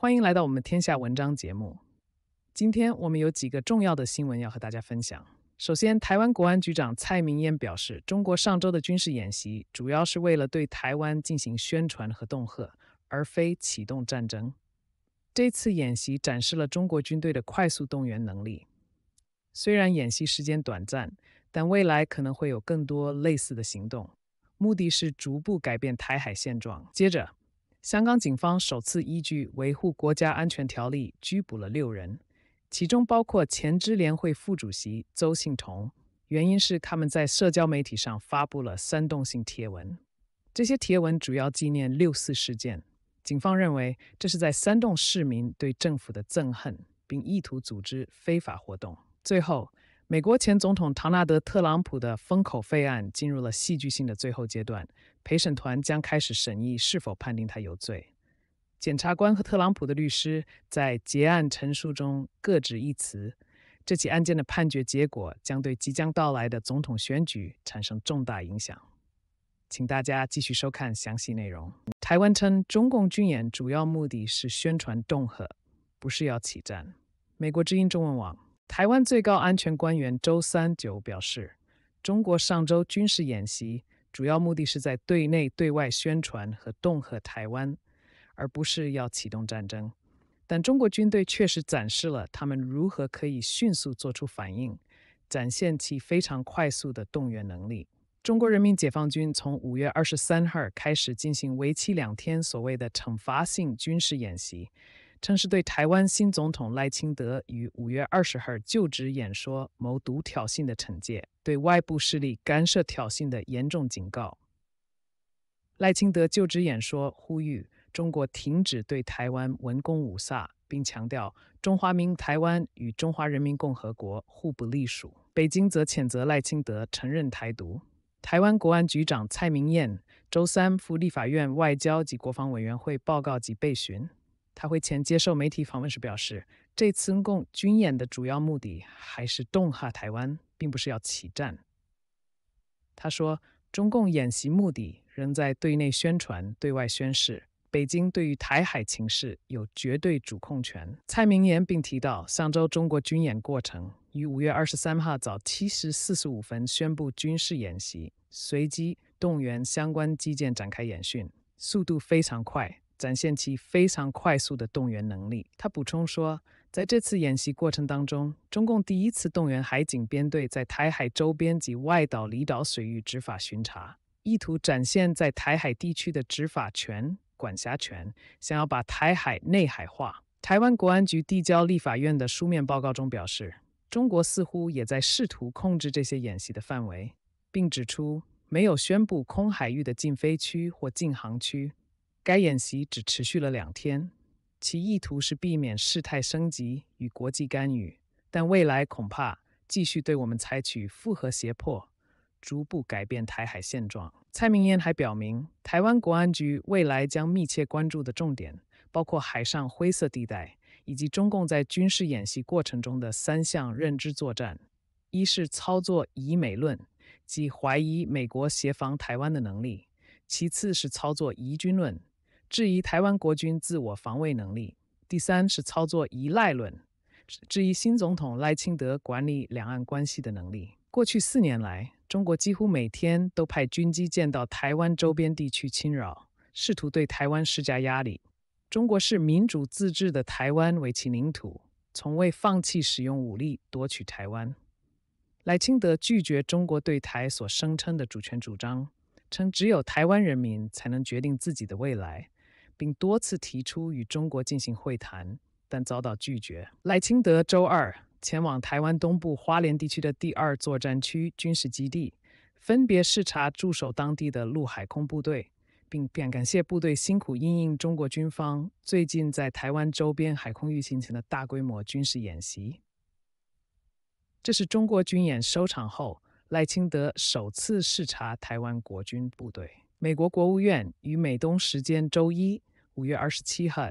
欢迎来到我们天下文章节目。今天我们有几个重要的新闻要和大家分享。首先，台湾国安局长蔡明燕表示，中国上周的军事演习主要是为了对台湾进行宣传和恫吓，而非启动战争。这次演习展示了中国军队的快速动员能力。虽然演习时间短暂，但未来可能会有更多类似的行动，目的是逐步改变台海现状。接着，香港警方首次依据《维护国家安全条例》拘捕了六人，其中包括前支联会副主席邹幸彤。原因是他们在社交媒体上发布了煽动性贴文，这些贴文主要纪念六四事件。警方认为这是在煽动市民对政府的憎恨，并意图组织非法活动。最后。美国前总统唐纳德·特朗普的封口费案进入了戏剧性的最后阶段，陪审团将开始审议是否判定他有罪。检察官和特朗普的律师在结案陈述中各执一词。这起案件的判决结果将对即将到来的总统选举产生重大影响。请大家继续收看详细内容。台湾称，中共军演主要目的是宣传恫吓，不是要起战。美国之音中文网。台湾最高安全官员周三九表示，中国上周军事演习主要目的是在对内对外宣传和恫吓台湾，而不是要启动战争。但中国军队确实展示了他们如何可以迅速做出反应，展现其非常快速的动员能力。中国人民解放军从五月二十三号开始进行为期两天所谓的惩罚性军事演习。称是对台湾新总统赖清德于五月二十号就职演说谋独挑衅的惩戒，对外部势力干涉挑衅的严重警告。赖清德就职演说呼吁中国停止对台湾文攻武撒，并强调中华民台湾与中华人民共和国互不隶属。北京则谴责赖清德承认台独。台湾国安局长蔡明燕周三赴立法院外交及国防委员会报告及备询。他会前接受媒体访问时表示，这次共军演的主要目的还是恫吓台湾，并不是要起战。他说，中共演习目的仍在对内宣传、对外宣示，北京对于台海情势有绝对主控权。蔡明言并提到，上周中国军演过程于五月二十三号早七时四十五分宣布军事演习，随即动员相关基建展开演训，速度非常快。展现其非常快速的动员能力。他补充说，在这次演习过程当中，中共第一次动员海警编队在台海周边及外岛离岛水域执法巡查，意图展现在台海地区的执法权、管辖权，想要把台海内海化。台湾国安局递交立法院的书面报告中表示，中国似乎也在试图控制这些演习的范围，并指出没有宣布空海域的禁飞区或禁航区。该演习只持续了两天，其意图是避免事态升级与国际干预，但未来恐怕继续对我们采取复合胁迫，逐步改变台海现状。蔡明燕还表明，台湾国安局未来将密切关注的重点包括海上灰色地带以及中共在军事演习过程中的三项认知作战：一是操作以美论，即怀疑美国协防台湾的能力；其次是操作疑军论。质疑台湾国军自我防卫能力。第三是操作依赖论，质疑新总统赖清德管理两岸关系的能力。过去四年来，中国几乎每天都派军机舰到台湾周边地区侵扰，试图对台湾施加压力。中国视民主自治的台湾为其领土，从未放弃使用武力夺取台湾。赖清德拒绝中国对台所声称的主权主张，称只有台湾人民才能决定自己的未来。并多次提出与中国进行会谈，但遭到拒绝。赖清德周二前往台湾东部花莲地区的第二作战区军事基地，分别视察驻守当地的陆海空部队，并便感谢部队辛苦应应中国军方最近在台湾周边海空域进行的大规模军事演习。这是中国军演收场后，赖清德首次视察台湾国军部队。美国国务院于美东时间周一。五月二十七号，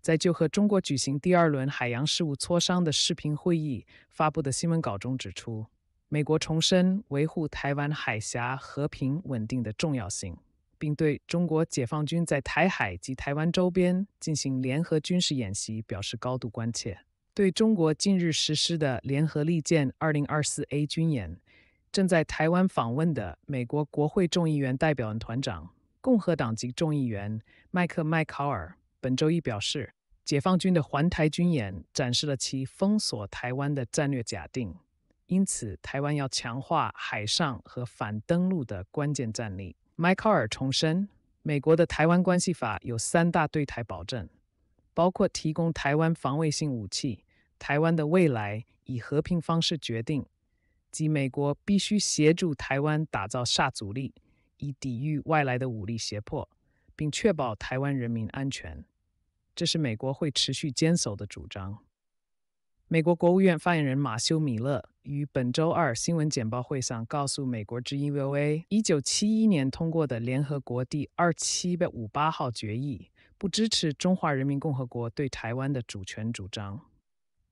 在就和中国举行第二轮海洋事务磋商的视频会议发布的新闻稿中指出，美国重申维护台湾海峡和平稳定的重要性，并对中国解放军在台海及台湾周边进行联合军事演习表示高度关切。对中国近日实施的联合利剑二零二四 A 军演，正在台湾访问的美国国会众议员代表团长。共和党籍众议员麦克·麦考尔本周一表示，解放军的环台军演展示了其封锁台湾的战略假定，因此台湾要强化海上和反登陆的关键战力。麦考尔重申，美国的台湾关系法有三大对台保证，包括提供台湾防卫性武器、台湾的未来以和平方式决定，即美国必须协助台湾打造杀阻力。以抵御外来的武力胁迫，并确保台湾人民安全，这是美国会持续坚守的主张。美国国务院发言人马修·米勒于本周二新闻简报会上告诉美国之音 （VOA），1971 年通过的联合国第七百五八号决议不支持中华人民共和国对台湾的主权主张。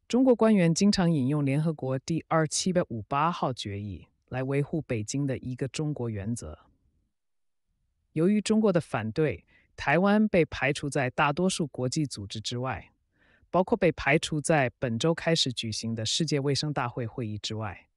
中国官员经常引用联合国第七百五八号决议来维护北京的一个中国原则。由于中国的反对，台湾被排除在大多数国际组织之外，包括被排除在本周开始举行的世界卫生大会会议之外。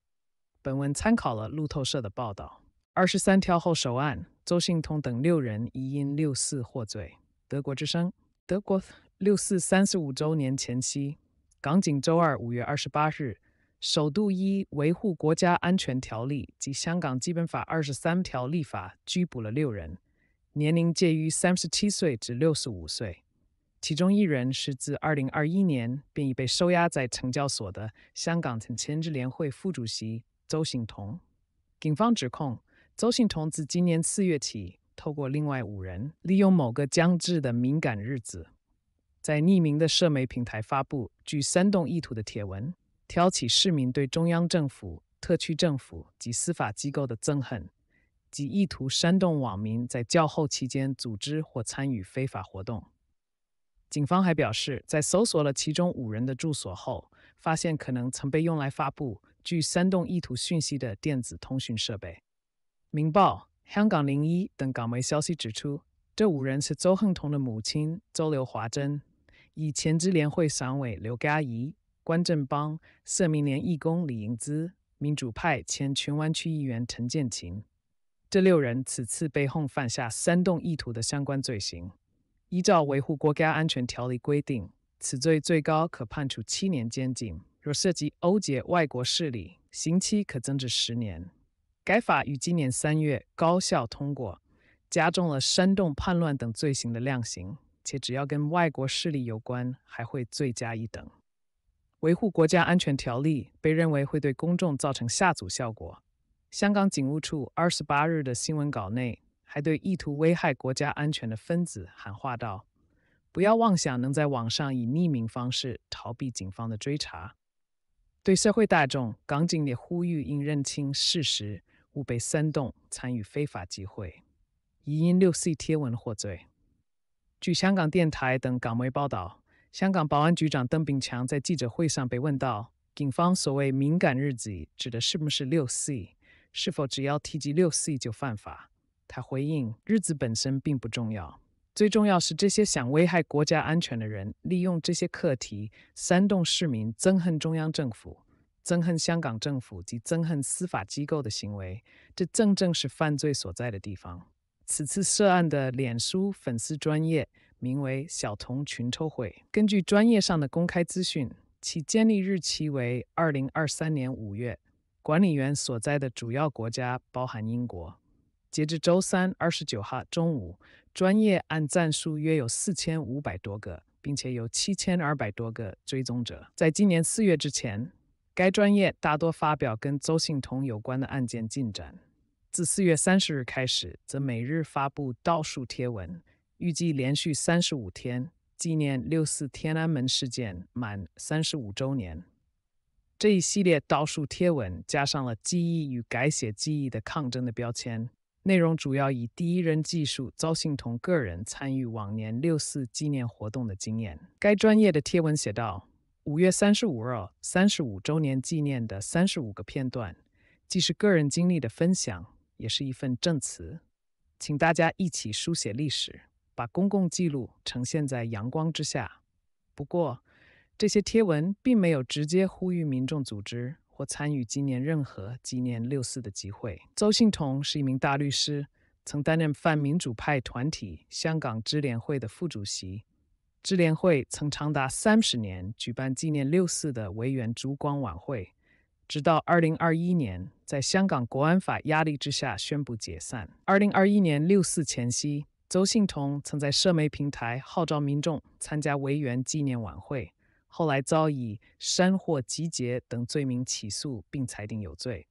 本文参考了路透社的报道。二十三条后首案，周信通等六人疑因六四获罪。德国之声，德国六四三十五周年前夕，港警周二（五月二十八日）首度依维护国家安全条例及香港基本法二十三条立法拘捕了六人。年龄介于三十七岁至六十五岁，其中一人是自二零二一年便已被收押在惩教所的香港前监制联会副主席周兴彤。警方指控，周兴彤自今年四月起，透过另外五人，利用某个将至的敏感日子，在匿名的社媒平台发布具煽动意图的帖文，挑起市民对中央政府、特区政府及司法机构的憎恨。及意图煽动网民在教后期间组织或参与非法活动。警方还表示，在搜索了其中五人的住所后，发现可能曾被用来发布具煽动意图讯息的电子通讯设备。明报、香港零一等港媒消息指出，这五人是周恒同的母亲周刘华珍、以前支联会常委刘嘉怡、关正邦、社民联义工李盈姿、民主派前荃湾区议员陈建勤。这六人此次被控犯下煽动意图的相关罪行，依照《维护国家安全条例》规定，此罪最高可判处七年监禁；若涉及勾结外国势力，刑期可增至十年。该法于今年三月高效通过，加重了煽动叛乱等罪行的量刑，且只要跟外国势力有关，还会罪加一等。《维护国家安全条例》被认为会对公众造成吓阻效果。香港警务处二十八日的新闻稿内，还对意图危害国家安全的分子喊话道：“不要妄想能在网上以匿名方式逃避警方的追查。”对社会大众，港警也呼吁应认清事实，勿被煽动参与非法集会，疑因六 C 贴文获罪。据香港电台等港媒报道，香港保安局长邓炳强在记者会上被问到，警方所谓敏感日子指的是不是六 C？是否只要提及六 C 就犯法？他回应：“日子本身并不重要，最重要是这些想危害国家安全的人利用这些课题煽动市民憎恨中央政府、憎恨香港政府及憎恨司法机构的行为，这正正是犯罪所在的地方。”此次涉案的脸书粉丝专业名为“小童群抽会”，根据专业上的公开资讯，其建立日期为二零二三年五月。管理员所在的主要国家包含英国。截至周三二十九号中午，专业按赞数约有四千五百多个，并且有七千二百多个追踪者。在今年四月之前，该专业大多发表跟周信彤有关的案件进展；自四月三十日开始，则每日发布倒数贴文，预计连续三十五天纪念六四天安门事件满三十五周年。这一系列倒数贴文加上了“记忆与改写记忆的抗争”的标签，内容主要以第一人技术遭幸同个人参与往年六四纪念活动的经验。该专业的贴文写道：“五月三十五日，三十五周年纪念的三十五个片段，既是个人经历的分享，也是一份证词，请大家一起书写历史，把公共记录呈现在阳光之下。”不过，这些贴文并没有直接呼吁民众组织或参与今年任何纪念六四的集会。邹幸同是一名大律师，曾担任泛民主派团体香港支联会的副主席。支联会曾长达三十年举办纪念六四的维园烛光晚会，直到二零二一年在香港国安法压力之下宣布解散。二零二一年六四前夕，邹幸同曾在社媒平台号召民众参加维园纪念晚会。后来遭以煽惑集结等罪名起诉，并裁定有罪。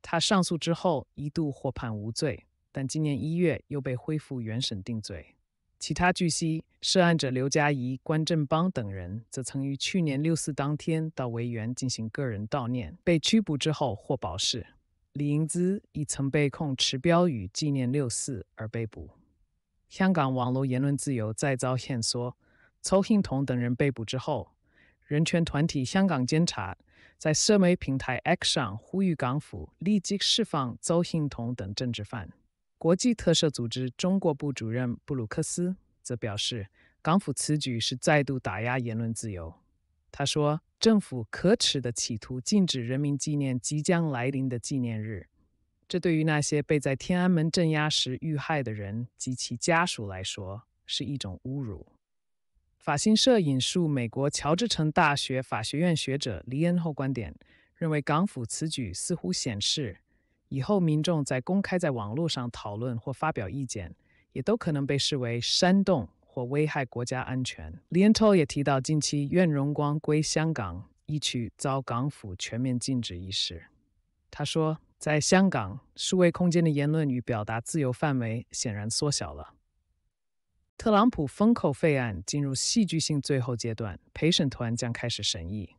他上诉之后一度获判无罪，但今年一月又被恢复原审定罪。其他据悉涉案者刘嘉怡、关振邦等人，则曾于去年六四当天到维园进行个人悼念，被拘捕之后获保释。李英姿亦曾被控持标语纪念六四而被捕。香港网络言论自由再遭限缩，邹信彤等人被捕之后。人权团体香港监察在社媒平台 X 上呼吁港府立即释放邹幸同等政治犯。国际特赦组织中国部主任布鲁克斯则表示，港府此举是再度打压言论自由。他说：“政府可耻的企图禁止人民纪念即将来临的纪念日，这对于那些被在天安门镇压时遇害的人及其家属来说是一种侮辱。”法新社引述美国乔治城大学法学院学者黎恩厚观点，认为港府此举似乎显示，以后民众在公开在网络上讨论或发表意见，也都可能被视为煽动或危害国家安全。李恩厚也提到，近期《愿荣光归香港》一曲遭港府全面禁止一事，他说，在香港，数位空间的言论与表达自由范围显然缩小了。特朗普封口费案进入戏剧性最后阶段，陪审团将开始审议。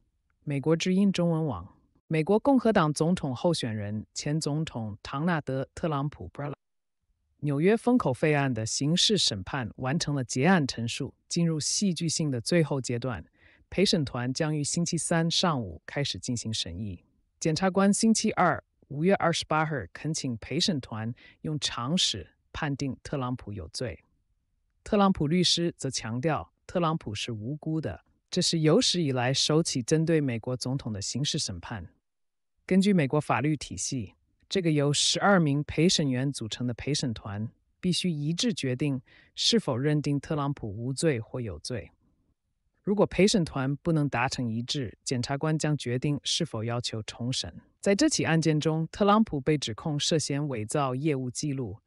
美国之音中文网，美国共和党总统候选人、前总统唐纳德·特朗普 b o n a l r 纽约封口费案的刑事审判完成了结案陈述，进入戏剧性的最后阶段，陪审团将于星期三上午开始进行审议。检察官星期二（五月二十八日）恳请陪审团用常识判定特朗普有罪。特朗普律师则强调，特朗普是无辜的。这是有史以来首起针对美国总统的刑事审判。根据美国法律体系，这个由十二名陪审员组成的陪审团必须一致决定是否认定特朗普无罪或有罪。如果陪审团不能达成一致，检察官将决定是否要求重审。在这起案件中，特朗普被指控涉嫌伪造业务记录，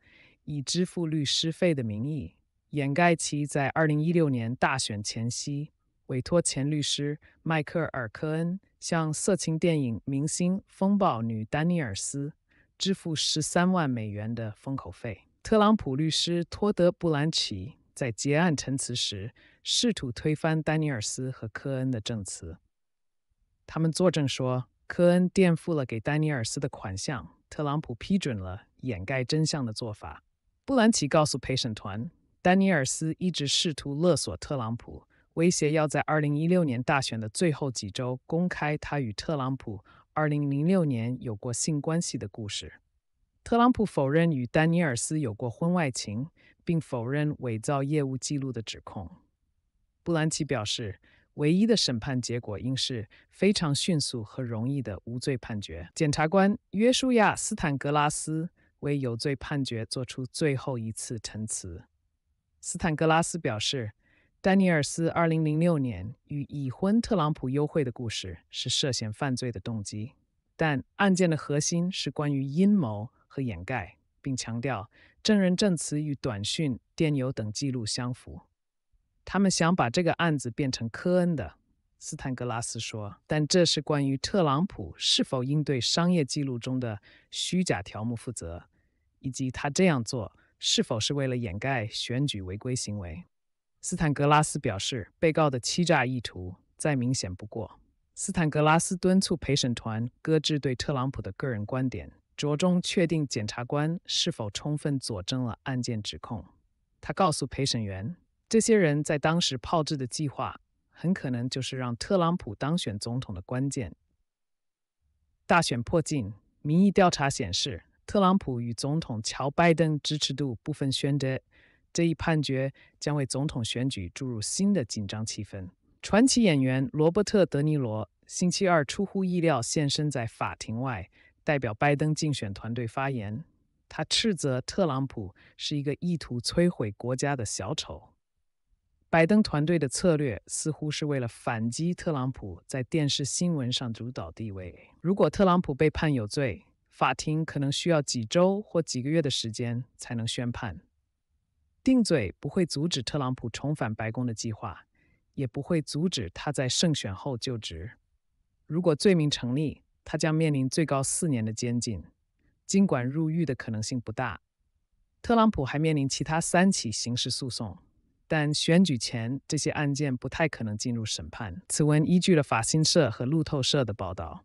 以支付律师费的名义。掩盖其在2016年大选前夕委托前律师迈克尔·科恩向色情电影明星风暴女丹尼尔斯支付13万美元的封口费。特朗普律师托德·布兰奇在结案陈词时试图推翻丹尼尔斯和科恩的证词。他们作证说，科恩垫付了给丹尼尔斯的款项。特朗普批准了掩盖真相的做法。布兰奇告诉陪审团。丹尼尔斯一直试图勒索特朗普，威胁要在二零一六年大选的最后几周公开他与特朗普二零零六年有过性关系的故事。特朗普否认与丹尼尔斯有过婚外情，并否认伪造业务记录的指控。布兰奇表示，唯一的审判结果应是非常迅速和容易的无罪判决。检察官约书亚·斯坦格拉斯为有罪判决做出最后一次陈词。斯坦格拉斯表示，丹尼尔斯2006年与已婚特朗普幽会的故事是涉嫌犯罪的动机，但案件的核心是关于阴谋和掩盖，并强调证人证词与短讯、电邮等记录相符。他们想把这个案子变成科恩的，斯坦格拉斯说，但这是关于特朗普是否应对商业记录中的虚假条目负责，以及他这样做。是否是为了掩盖选举违规行为？斯坦格拉斯表示，被告的欺诈意图再明显不过。斯坦格拉斯敦促陪审团搁置对特朗普的个人观点，着重确定检察官是否充分佐证了案件指控。他告诉陪审员，这些人在当时炮制的计划很可能就是让特朗普当选总统的关键。大选迫近，民意调查显示。特朗普与总统乔·拜登支持度不分轩德。这一判决将为总统选举注入新的紧张气氛。传奇演员罗伯特·德尼罗星期二出乎意料现身在法庭外，代表拜登竞选团队发言。他斥责特朗普是一个意图摧毁国家的小丑。拜登团队的策略似乎是为了反击特朗普在电视新闻上主导地位。如果特朗普被判有罪，法庭可能需要几周或几个月的时间才能宣判。定罪不会阻止特朗普重返白宫的计划，也不会阻止他在胜选后就职。如果罪名成立，他将面临最高四年的监禁，尽管入狱的可能性不大。特朗普还面临其他三起刑事诉讼，但选举前这些案件不太可能进入审判。此文依据了法新社和路透社的报道。